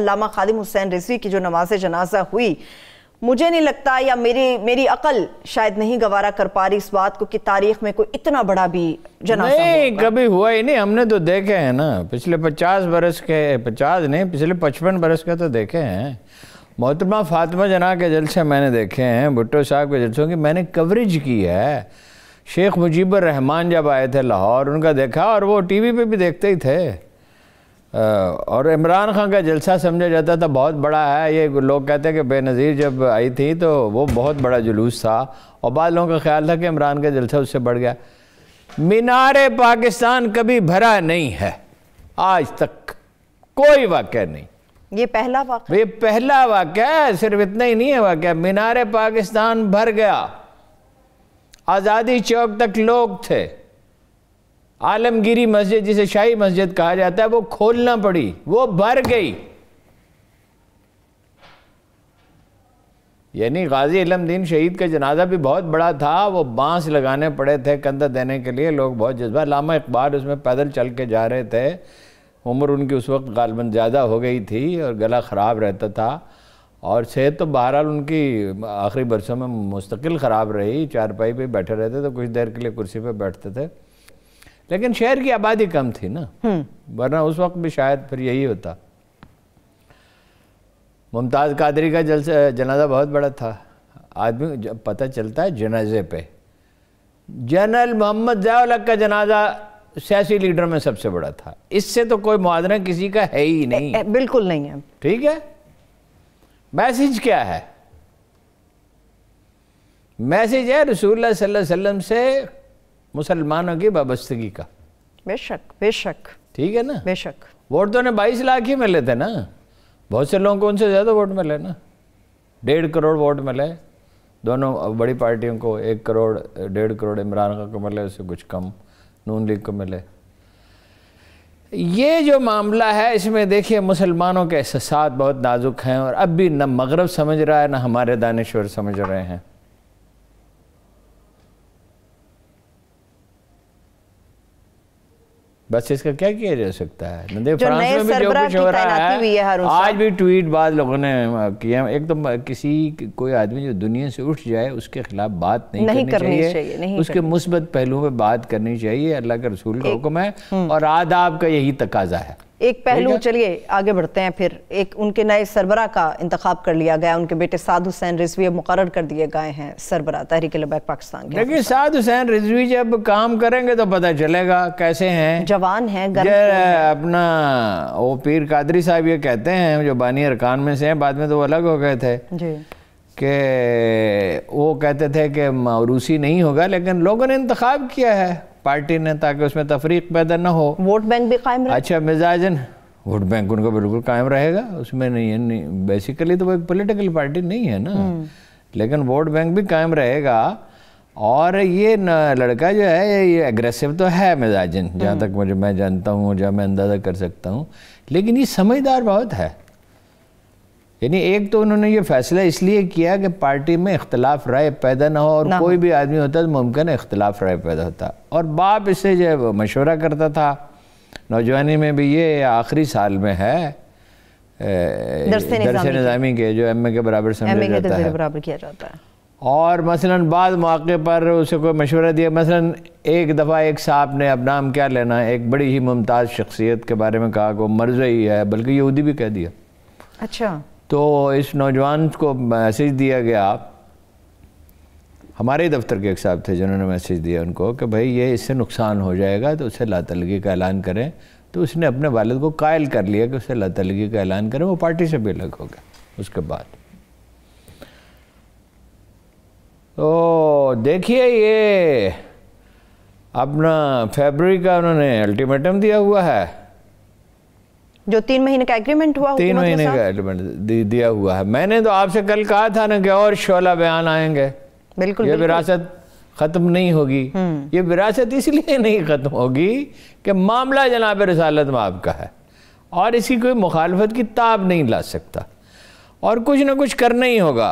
अलामा खादिम हुसैन रिजवी की जो नमाज जनाजा हुई मुझे नहीं लगता या मेरी मेरी अकल शायद नहीं गवारा कर पा रही इस बात को कि तारीख में कोई इतना बड़ा भी जनाजा नहीं कभी हुआ ही नहीं हमने तो देखे हैं ना पिछले पचास बरस के पचास नहीं पिछले पचपन बरस के तो देखे हैं मोहतरमा फातिमा जना के जलसे मैंने देखे हैं भुट्टो साहब के जलसों की मैंने कवरेज की है शेख मुजीबर रहमान जब आए थे लाहौर उनका देखा और वो टी पे भी देखते ही थे और इमरान खान का जलसा समझा जाता था बहुत बड़ा है ये लोग कहते हैं कि बेनज़ीर जब आई थी तो वो बहुत बड़ा जुलूस था और बाद लोगों का ख्याल था कि इमरान का जलसा उससे बढ़ गया मीनार पाकिस्तान कभी भरा नहीं है आज तक कोई वाक्य नहीं ये पहला वाक़ ये पहला वाक्य है सिर्फ इतना ही नहीं है वाक़ मीनार पाकिस्तान भर गया आज़ादी चौक तक लोग थे आलमगिरी मस्जिद जिसे शाही मस्जिद कहा जाता है वो खोलना पड़ी वो भर गई यानी गाजी इलमदीन शहीद का जनाजा भी बहुत बड़ा था वो बांस लगाने पड़े थे कंधा देने के लिए लोग बहुत जज्बा लामा इकबाल उसमें पैदल चल के जा रहे थे उम्र उनकी उस वक्त गालबन ज़्यादा हो गई थी और गला ख़राब रहता था और सेहत तो बहरहाल उनकी आखिरी बरसों में मुस्तकिल ख़राब रही चारपाई पे बैठे रहते तो कुछ देर के लिए कुर्सी पे बैठते थे लेकिन शहर की आबादी कम थी ना हम्म। वरना उस वक्त भी शायद फिर यही होता मुमताज़ कादरी का जलसा जनाजा बहुत बड़ा था आदमी जब पता चलता है जनाजे पे जनरल मोहम्मद जयालक का जनाजा सियासी लीडर में सबसे बड़ा था इससे तो कोई मुआदना किसी का है ही नहीं ए, ए, बिल्कुल नहीं है ठीक है मैसेज क्या है मैसेज है रसूल सल्लल्लाहु अलैहि वसल्लम से मुसलमानों की वाबस्तगी का बेशक बेशक ठीक है ना बेशक वोट तो उन्हें बाईस लाख ही मिले थे ना बहुत से लोगों को उनसे ज़्यादा वोट मिले ना डेढ़ करोड़ वोट मिले दोनों बड़ी पार्टियों को एक करोड़ डेढ़ करोड़ इमरान खान को मिले उससे कुछ कम नून लीग को मिले ये जो मामला है इसमें देखिए मुसलमानों के एहसास बहुत नाजुक हैं और अब भी न मगरब समझ रहा है ना हमारे दानश्वर समझ रहे हैं बस इसका क्या किया जा सकता है नंदे फ्रांस में भी जो कुछ हो रहा है आज भी ट्वीट बाद लोगों ने किया एक तो किसी कोई आदमी जो दुनिया से उठ जाए उसके खिलाफ बात नहीं, नहीं करनी, करनी चाहिए, चाहिए नहीं उसके मुस्बत पहलुओं पे बात करनी चाहिए अल्लाह के रसूल का हुक्म है हम्म। और आदाब का यही तकाजा है एक पहलू चलिए आगे बढ़ते हैं फिर एक उनके नए सरबरा का इंतखब कर लिया गया उनके बेटे साद हुसैन रिजवी अब मुकर कर दिए गए हैं सरबरा तहरीक लबैक पाकिस्तान के लेकिन साद हुसैन रिजवी जब काम करेंगे तो पता चलेगा कैसे हैं जवान हैं अपना वो पीर कादरी साहब ये कहते हैं जो बानी अरकान में से हैं बाद में तो वो अलग हो गए थे जी कि वो कहते थे कि मारूसी नहीं होगा लेकिन लोगों ने इंतखब किया है पार्टी ने ताकि उसमें तफरीक पैदा ना हो वोट बैंक भी कायम रहे अच्छा मिजाजन वोट बैंक उनका बिल्कुल कायम रहेगा उसमें नहीं है नहीं बेसिकली तो वो एक पोलिटिकल पार्टी नहीं है ना हम्म। लेकिन वोट बैंक भी कायम रहेगा और ये लड़का जो है ये एग्रेसिव तो है मिजाजन जहाँ हम्म। तक मुझे मैं जानता हूँ जहाँ मैं अंदाज़ा कर सकता हूँ लेकिन ये समझदार बहुत है यानी एक तो उन्होंने ये फैसला इसलिए किया कि पार्टी में इख्तलाफ राय पैदा ना हो और ना कोई भी आदमी होता तो मुमकिन है इख्तलाफ राय पैदा होता और बाप इसे जो है मशवरा करता था नौजवानी में भी ये आखिरी साल में है दरसे निज़ामी के जो एम ए के बराबर समझा जाता है जाता है और मसलन बाद मौके पर उसे कोई मशवरा दिया मसलन एक दफ़ा एक साहब ने अब नाम क्या लेना है एक बड़ी ही मुमताज़ शख्सियत के बारे में कहा कि वो मर्ज ही है बल्कि यहूदी भी कह दिया अच्छा तो इस नौजवान को मैसेज दिया गया हमारे दफ्तर के एक साहब थे जिन्होंने मैसेज दिया उनको कि भाई ये इससे नुकसान हो जाएगा तो उसे लातलगी का ऐलान करें तो उसने अपने वालद को कायल कर लिया कि उसे लातलगी का ऐलान करें वो पार्टी से भी अलग हो गया उसके बाद तो देखिए ये अपना फेबर का उन्होंने अल्टीमेटम दिया हुआ है जो तीन महीने का एग्रीमेंट हुआ तीन मतलब महीने का एग्रीमेंट दिया हुआ है मैंने तो आपसे कल कहा था ना कि और शोला बयान आएंगे बिल्कुल ये विरासत ख़त्म नहीं होगी हम्म। ये विरासत इसलिए नहीं ख़त्म होगी कि मामला जनाब रसालत में आपका है और इसकी कोई मुखालफत की ताब नहीं ला सकता और कुछ ना कुछ करना ही होगा